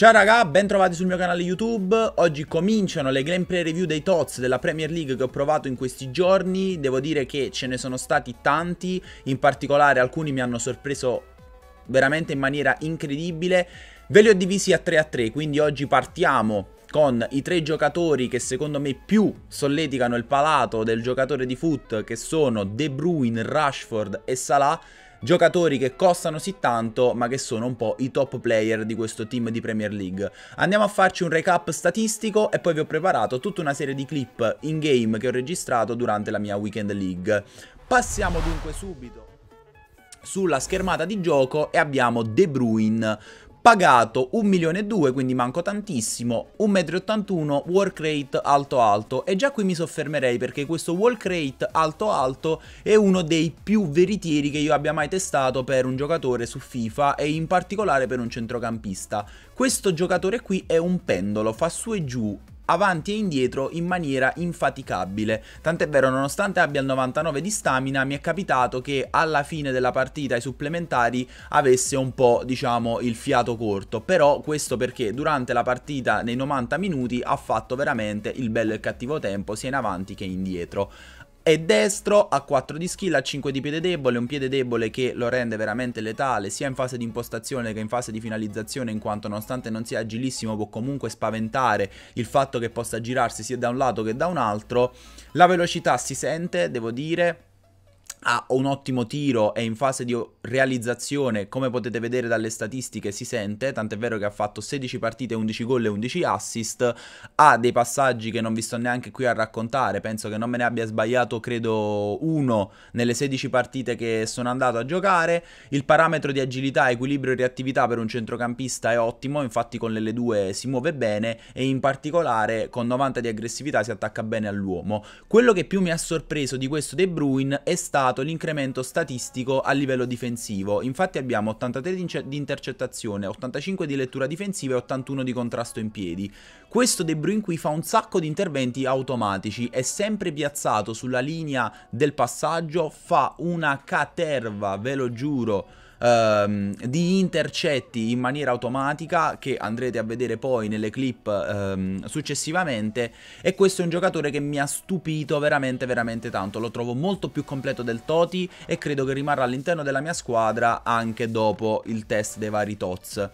Ciao raga, ben trovati sul mio canale YouTube. Oggi cominciano le gameplay review dei TOTS della Premier League che ho provato in questi giorni. Devo dire che ce ne sono stati tanti, in particolare alcuni mi hanno sorpreso veramente in maniera incredibile. Ve li ho divisi a 3 a 3, quindi oggi partiamo con i tre giocatori che secondo me più solleticano il palato del giocatore di foot, che sono De Bruyne, Rashford e Salah giocatori che costano sì tanto ma che sono un po' i top player di questo team di Premier League. Andiamo a farci un recap statistico e poi vi ho preparato tutta una serie di clip in game che ho registrato durante la mia Weekend League. Passiamo dunque subito sulla schermata di gioco e abbiamo De Bruyne Pagato 1 milione e 2, quindi manco tantissimo, 1,81 m, work rate alto alto e già qui mi soffermerei perché questo work rate alto alto è uno dei più veritieri che io abbia mai testato per un giocatore su FIFA e in particolare per un centrocampista. Questo giocatore qui è un pendolo, fa su e giù avanti e indietro in maniera infaticabile. Tant'è vero, nonostante abbia il 99 di stamina, mi è capitato che alla fine della partita i supplementari avesse un po', diciamo, il fiato corto. Però questo perché durante la partita nei 90 minuti ha fatto veramente il bello e il cattivo tempo sia in avanti che indietro. È destro, ha 4 di skill, ha 5 di piede debole, un piede debole che lo rende veramente letale sia in fase di impostazione che in fase di finalizzazione in quanto nonostante non sia agilissimo può comunque spaventare il fatto che possa girarsi sia da un lato che da un altro. La velocità si sente, devo dire, ha un ottimo tiro, è in fase di realizzazione, come potete vedere dalle statistiche si sente, tant'è vero che ha fatto 16 partite, 11 gol e 11 assist, ha dei passaggi che non vi sto neanche qui a raccontare, penso che non me ne abbia sbagliato credo uno nelle 16 partite che sono andato a giocare, il parametro di agilità, equilibrio e reattività per un centrocampista è ottimo, infatti con le due si muove bene e in particolare con 90 di aggressività si attacca bene all'uomo. Quello che più mi ha sorpreso di questo De Bruyne è stato notato l'incremento statistico a livello difensivo, infatti abbiamo 83 di, di intercettazione, 85 di lettura difensiva e 81 di contrasto in piedi. Questo De Bruyne qui fa un sacco di interventi automatici, è sempre piazzato sulla linea del passaggio, fa una caterva, ve lo giuro ehm, di intercetti in maniera automatica che andrete a vedere poi nelle clip ehm, successivamente e questo è un giocatore che mi ha stupito veramente veramente tanto, lo trovo molto più completo del Toti e credo che rimarrà all'interno della mia squadra anche dopo il test dei vari Tots.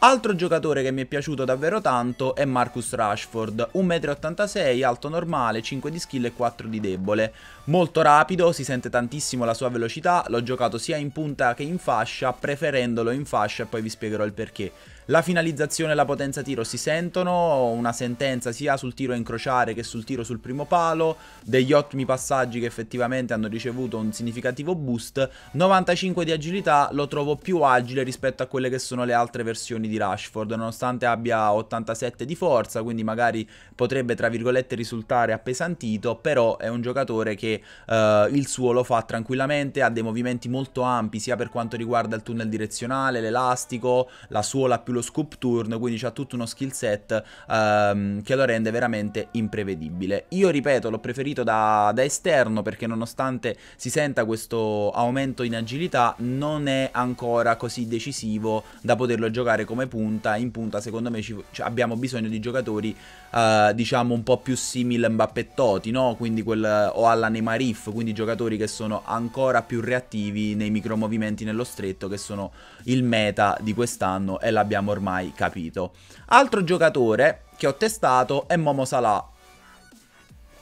Altro giocatore che mi è piaciuto davvero tanto è Marcus Rashford, 1,86m, alto normale, 5 di skill e 4 di debole. Molto rapido, si sente tantissimo la sua velocità, l'ho giocato sia in punta che in fascia, preferendolo in fascia e poi vi spiegherò il perché. La finalizzazione e la potenza tiro si sentono, una sentenza sia sul tiro a incrociare che sul tiro sul primo palo, degli ottimi passaggi che effettivamente hanno ricevuto un significativo boost, 95 di agilità lo trovo più agile rispetto a quelle che sono le altre versioni di Rashford, nonostante abbia 87 di forza, quindi magari potrebbe tra virgolette risultare appesantito, però è un giocatore che eh, il suo lo fa tranquillamente, ha dei movimenti molto ampi sia per quanto riguarda il tunnel direzionale, l'elastico, la suola più lunga, sullo scoop turn, quindi ha tutto uno skill set um, che lo rende veramente imprevedibile. Io ripeto, l'ho preferito da, da esterno perché nonostante si senta questo aumento in agilità, non è ancora così decisivo da poterlo giocare come punta. In punta, secondo me, ci, abbiamo bisogno di giocatori, uh, diciamo, un po' più simili a Mbappettoti, no? Quindi quel, o alla Neymar quindi giocatori che sono ancora più reattivi nei micromovimenti nello stretto, che sono il meta di quest'anno e l'abbiamo abbiamo ormai capito. Altro giocatore che ho testato è Momo Salah.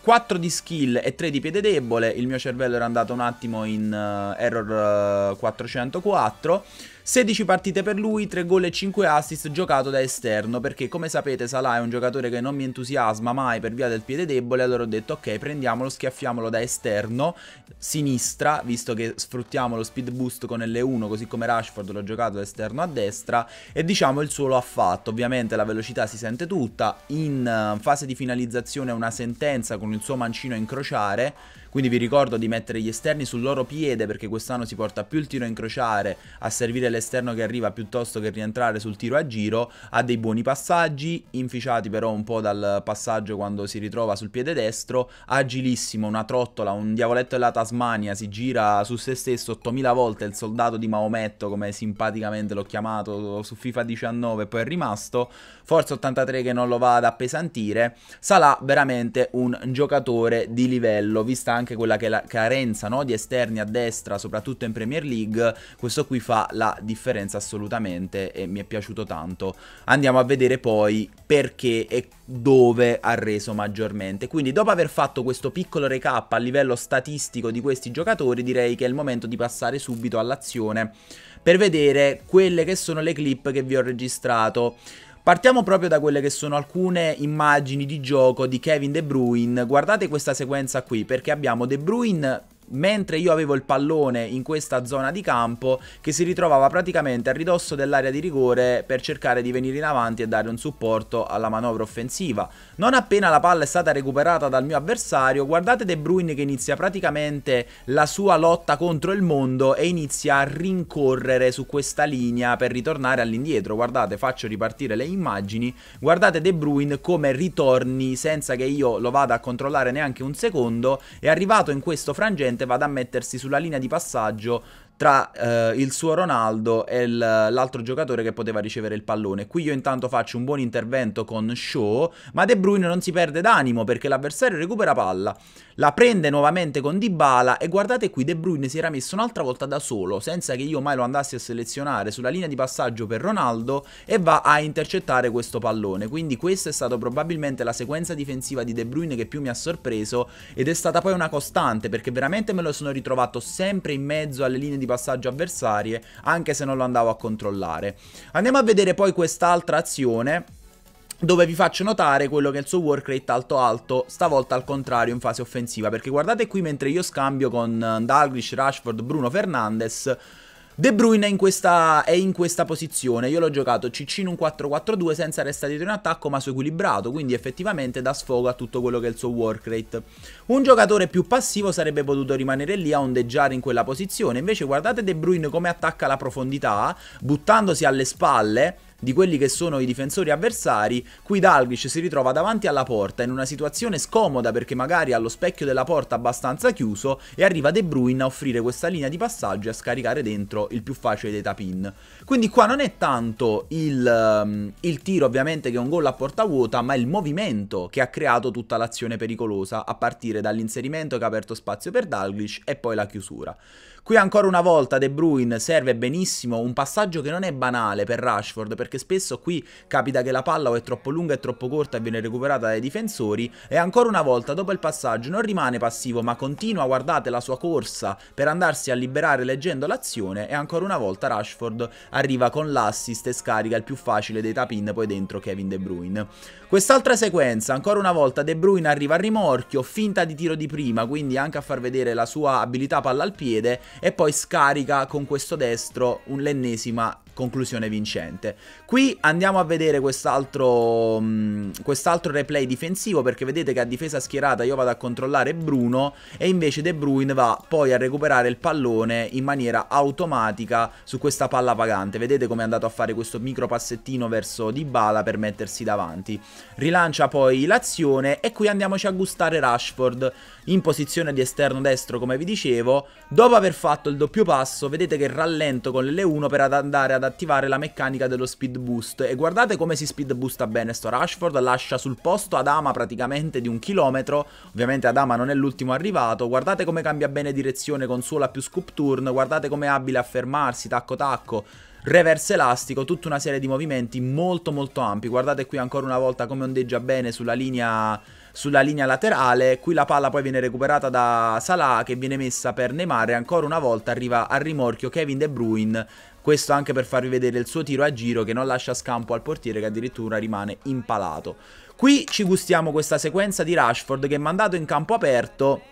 4 di skill e 3 di piede debole, il mio cervello era andato un attimo in uh, error 404 eh, 16 partite per lui, 3 gol e 5 assist giocato da esterno, perché come sapete Salah è un giocatore che non mi entusiasma mai per via del piede debole, allora ho detto ok prendiamolo, schiaffiamolo da esterno, sinistra, visto che sfruttiamo lo speed boost con L1, così come Rashford l'ho giocato da esterno a destra, e diciamo il suo lo ha fatto, ovviamente la velocità si sente tutta, in eh, fase di finalizzazione una sentenza con il suo mancino a incrociare, quindi vi ricordo di mettere gli esterni sul loro piede perché quest'anno si porta più il tiro a incrociare a servire l'esterno che arriva piuttosto che rientrare sul tiro a giro. Ha dei buoni passaggi, inficiati però un po' dal passaggio quando si ritrova sul piede destro. Agilissimo, una trottola, un diavoletto della Tasmania, si gira su se stesso 8000 volte il soldato di Maometto come simpaticamente l'ho chiamato su FIFA 19 poi è rimasto. Forza 83 che non lo va ad appesantire. Salah veramente un giocatore di livello, vista anche anche quella che è la carenza no? di esterni a destra, soprattutto in Premier League, questo qui fa la differenza assolutamente e mi è piaciuto tanto. Andiamo a vedere poi perché e dove ha reso maggiormente. Quindi dopo aver fatto questo piccolo recap a livello statistico di questi giocatori, direi che è il momento di passare subito all'azione per vedere quelle che sono le clip che vi ho registrato. Partiamo proprio da quelle che sono alcune immagini di gioco di Kevin De Bruyne. Guardate questa sequenza qui perché abbiamo De Bruyne mentre io avevo il pallone in questa zona di campo che si ritrovava praticamente a ridosso dell'area di rigore per cercare di venire in avanti e dare un supporto alla manovra offensiva. Non appena la palla è stata recuperata dal mio avversario, guardate De Bruyne che inizia praticamente la sua lotta contro il mondo e inizia a rincorrere su questa linea per ritornare all'indietro. Guardate, faccio ripartire le immagini. Guardate De Bruyne come ritorni senza che io lo vada a controllare neanche un secondo, è arrivato in questo frangente vada a mettersi sulla linea di passaggio tra eh, il suo Ronaldo e l'altro giocatore che poteva ricevere il pallone. Qui io intanto faccio un buon intervento con Shaw, ma De Bruyne non si perde d'animo perché l'avversario recupera palla, la prende nuovamente con Dybala e guardate qui De Bruyne si era messo un'altra volta da solo, senza che io mai lo andassi a selezionare sulla linea di passaggio per Ronaldo e va a intercettare questo pallone. Quindi questa è stata probabilmente la sequenza difensiva di De Bruyne che più mi ha sorpreso ed è stata poi una costante perché veramente me lo sono ritrovato sempre in mezzo alle linee di di passaggio avversarie, anche se non lo andavo a controllare. Andiamo a vedere poi quest'altra azione dove vi faccio notare quello che è il suo work rate alto alto, stavolta al contrario in fase offensiva, perché guardate qui mentre io scambio con eh, Dalglish, Rashford, Bruno Fernandes, De Bruyne è in, questa, è in questa posizione, io l'ho giocato CC in un 4-4-2 senza restare dietro in attacco ma su equilibrato, quindi effettivamente dà sfogo a tutto quello che è il suo work rate. Un giocatore più passivo sarebbe potuto rimanere lì a ondeggiare in quella posizione, invece guardate De Bruyne come attacca la profondità, buttandosi alle spalle, di quelli che sono i difensori avversari, qui Dalglish si ritrova davanti alla porta in una situazione scomoda perché magari ha lo specchio della porta abbastanza chiuso e arriva De Bruyne a offrire questa linea di passaggio e a scaricare dentro il più facile dei tapin. Quindi qua non è tanto il, um, il tiro ovviamente che è un gol a porta vuota, ma il movimento che ha creato tutta l'azione pericolosa a partire dall'inserimento che ha aperto spazio per Dalglish e poi la chiusura. Qui ancora una volta De Bruyne serve benissimo, un passaggio che non è banale per Rashford perché spesso qui capita che la palla o è troppo lunga e troppo corta e viene recuperata dai difensori e ancora una volta dopo il passaggio non rimane passivo ma continua, guardate la sua corsa per andarsi a liberare leggendo l'azione e ancora una volta Rashford arriva con l'assist e scarica il più facile dei tapin poi dentro Kevin De Bruyne. Quest'altra sequenza, ancora una volta De Bruyne arriva a rimorchio, finta di tiro di prima, quindi anche a far vedere la sua abilità palla al piede e poi scarica con questo destro l'ennesima conclusione vincente. Qui andiamo a vedere quest'altro mm, quest'altro replay difensivo perché vedete che a difesa schierata io vado a controllare Bruno e invece De Bruyne va poi a recuperare il pallone in maniera automatica su questa palla vagante. Vedete come è andato a fare questo micro passettino verso Dybala per mettersi davanti. Rilancia poi l'azione e qui andiamoci a gustare Rashford in posizione di esterno destro come vi dicevo. Dopo aver fatto il doppio passo vedete che rallento con ll 1 per andare ad attivare la meccanica dello speed boost e guardate come si speed boosta bene sto Rashford, lascia sul posto Adama praticamente di un chilometro, ovviamente Adama non è l'ultimo arrivato, guardate come cambia bene direzione con suola più scoop turn, guardate come è abile a fermarsi tacco tacco, reverse elastico, tutta una serie di movimenti molto molto ampi, guardate qui ancora una volta come ondeggia bene sulla linea sulla linea laterale. Qui la palla poi viene recuperata da Salah che viene messa per Neymar e ancora una volta arriva al rimorchio Kevin De Bruyne. Questo anche per farvi vedere il suo tiro a giro che non lascia scampo al portiere che addirittura rimane impalato. Qui ci gustiamo questa sequenza di Rashford che mandato in campo aperto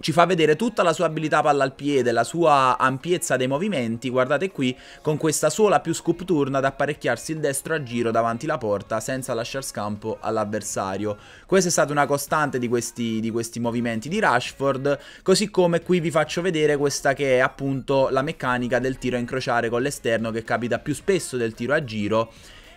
ci fa vedere tutta la sua abilità palla al piede, la sua ampiezza dei movimenti, guardate qui, con questa sola più scoopturna ad apparecchiarsi il destro a giro davanti la porta senza lasciare scampo all'avversario. Questa è stata una costante di questi, di questi, movimenti di Rashford, così come qui vi faccio vedere questa che è appunto la meccanica del tiro a incrociare con l'esterno che capita più spesso del tiro a giro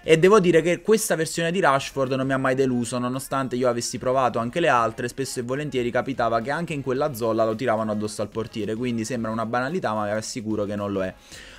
e devo dire che questa versione di Rashford non mi ha mai deluso, nonostante io avessi provato anche le altre, spesso e volentieri capitava che anche in quella zolla lo tiravano addosso al portiere, quindi sembra una banalità ma vi assicuro che non lo è.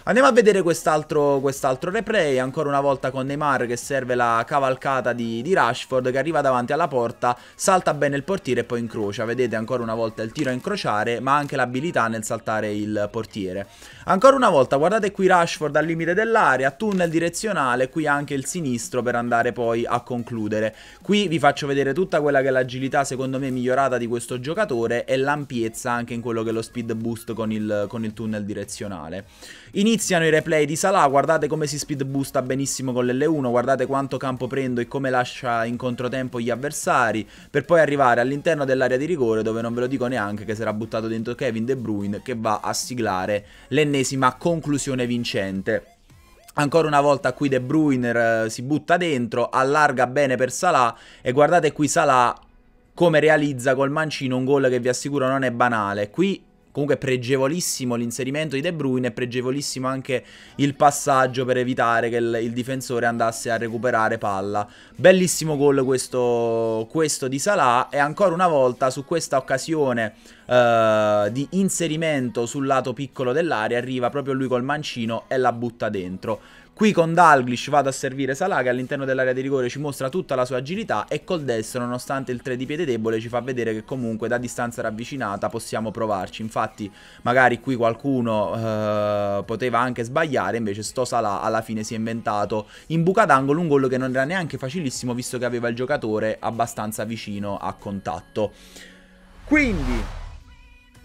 Andiamo a vedere quest'altro quest'altro replay, ancora una volta con Neymar che serve la cavalcata di, di Rashford che arriva davanti alla porta, salta bene il portiere e poi incrocia. Vedete ancora una volta il tiro a incrociare, ma anche l'abilità nel saltare il portiere. Ancora una volta, guardate qui Rashford al limite dell'area, tunnel direzionale, qui anche il sinistro per andare poi a concludere. Qui vi faccio vedere tutta quella che è l'agilità secondo me migliorata di questo giocatore e l'ampiezza anche in quello che è lo speed boost con il, con il tunnel direzionale. Iniziano i replay di Salah, guardate come si speed boosta benissimo con l'L1, guardate quanto campo prendo e come lascia in controtempo gli avversari, per poi arrivare all'interno dell'area di rigore dove non ve lo dico neanche che sarà buttato dentro Kevin De Bruyne che va a siglare l'ennesima conclusione vincente. Ancora una volta qui De Bruyne eh, si butta dentro, allarga bene per Salah e guardate qui Salah come realizza col mancino un gol che vi assicuro non è banale. Qui Comunque pregevolissimo l'inserimento di De Bruyne, e pregevolissimo anche il passaggio per evitare che il, il difensore andasse a recuperare palla. Bellissimo gol questo, questo, di Salah e ancora una volta su questa occasione eh, di inserimento sul lato piccolo dell'area arriva proprio lui col mancino e la butta dentro. Qui con Dalglish vado a servire Salah che all'interno dell'area di rigore ci mostra tutta la sua agilità e col destro nonostante il 3 di piede debole ci fa vedere che comunque da distanza ravvicinata possiamo provarci. Infatti magari qui qualcuno eh, poteva anche sbagliare invece sto Salah alla fine si è inventato in buca d'angolo un gol che non era neanche facilissimo visto che aveva il giocatore abbastanza vicino a contatto. Quindi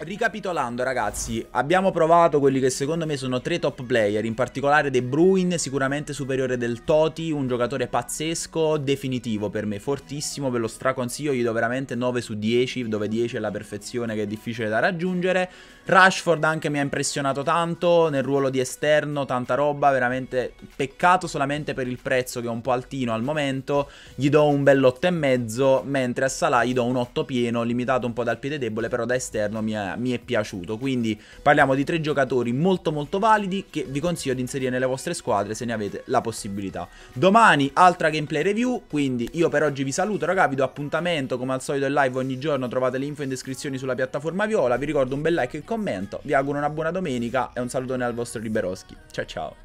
Ricapitolando ragazzi, abbiamo provato quelli che secondo me sono tre top player, in particolare De Bruyne, sicuramente superiore del Toti, un giocatore pazzesco, definitivo per me, fortissimo, ve lo straconsiglio, gli do veramente 9 su 10, dove 10 è la perfezione che è difficile da raggiungere. Rashford anche mi ha impressionato tanto, nel ruolo di esterno, tanta roba, veramente peccato solamente per il prezzo che è un po' altino al momento, gli do un bell'8,5, mentre a Salah gli do un 8 pieno, limitato un po' dal piede debole, però da esterno mi ha mi è piaciuto. Quindi parliamo di tre giocatori molto molto validi che vi consiglio di inserire nelle vostre squadre se ne avete la possibilità. Domani altra gameplay review, quindi io per oggi vi saluto ragazzi, vi do appuntamento come al solito in live ogni giorno, trovate l'info in descrizione sulla piattaforma Viola, vi ricordo un bel like e commento, vi auguro una buona domenica e un salutone al vostro Liberoschi. Ciao ciao!